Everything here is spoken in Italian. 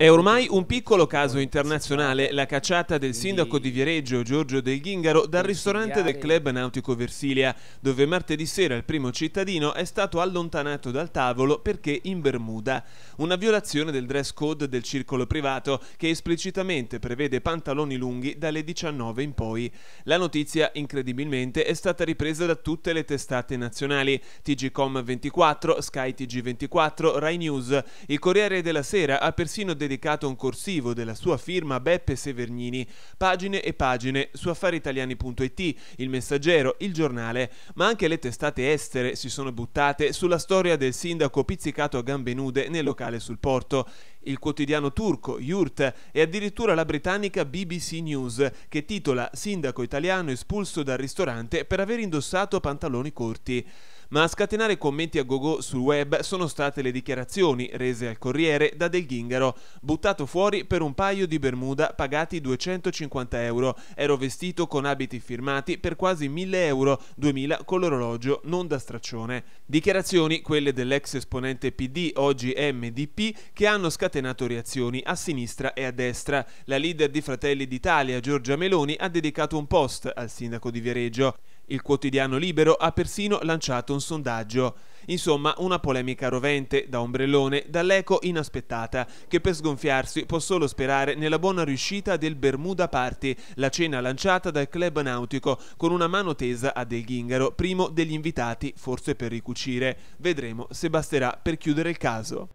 È ormai un piccolo caso internazionale la cacciata del sindaco di Viareggio Giorgio Del Ghingaro dal ristorante del club nautico Versilia, dove martedì sera il primo cittadino è stato allontanato dal tavolo perché in Bermuda. Una violazione del dress code del circolo privato che esplicitamente prevede pantaloni lunghi dalle 19 in poi. La notizia, incredibilmente, è stata ripresa da tutte le testate nazionali: TGcom 24, Sky TG24, Rai News. Il Corriere della Sera ha persino dedicato dedicato un corsivo della sua firma Beppe Severnini, pagine e pagine su affariitaliani.it, il messaggero, il giornale, ma anche le testate estere si sono buttate sulla storia del sindaco pizzicato a gambe nude nel locale sul porto il quotidiano turco Yurt e addirittura la britannica BBC News che titola Sindaco italiano espulso dal ristorante per aver indossato pantaloni corti. Ma a scatenare commenti a gogo sul web sono state le dichiarazioni rese al Corriere da Del Ghingaro, buttato fuori per un paio di bermuda pagati 250 euro. Ero vestito con abiti firmati per quasi 1000 euro, 2000 con l'orologio, non da straccione. Dichiarazioni, quelle dell'ex esponente PD, oggi MDP, che hanno scatenato scatenato reazioni a sinistra e a destra. La leader di Fratelli d'Italia, Giorgia Meloni, ha dedicato un post al sindaco di Viareggio. Il quotidiano Libero ha persino lanciato un sondaggio. Insomma, una polemica rovente, da ombrellone, dall'eco inaspettata, che per sgonfiarsi può solo sperare nella buona riuscita del Bermuda Party, la cena lanciata dal club nautico, con una mano tesa a Del Ghingaro, primo degli invitati, forse per ricucire. Vedremo se basterà per chiudere il caso.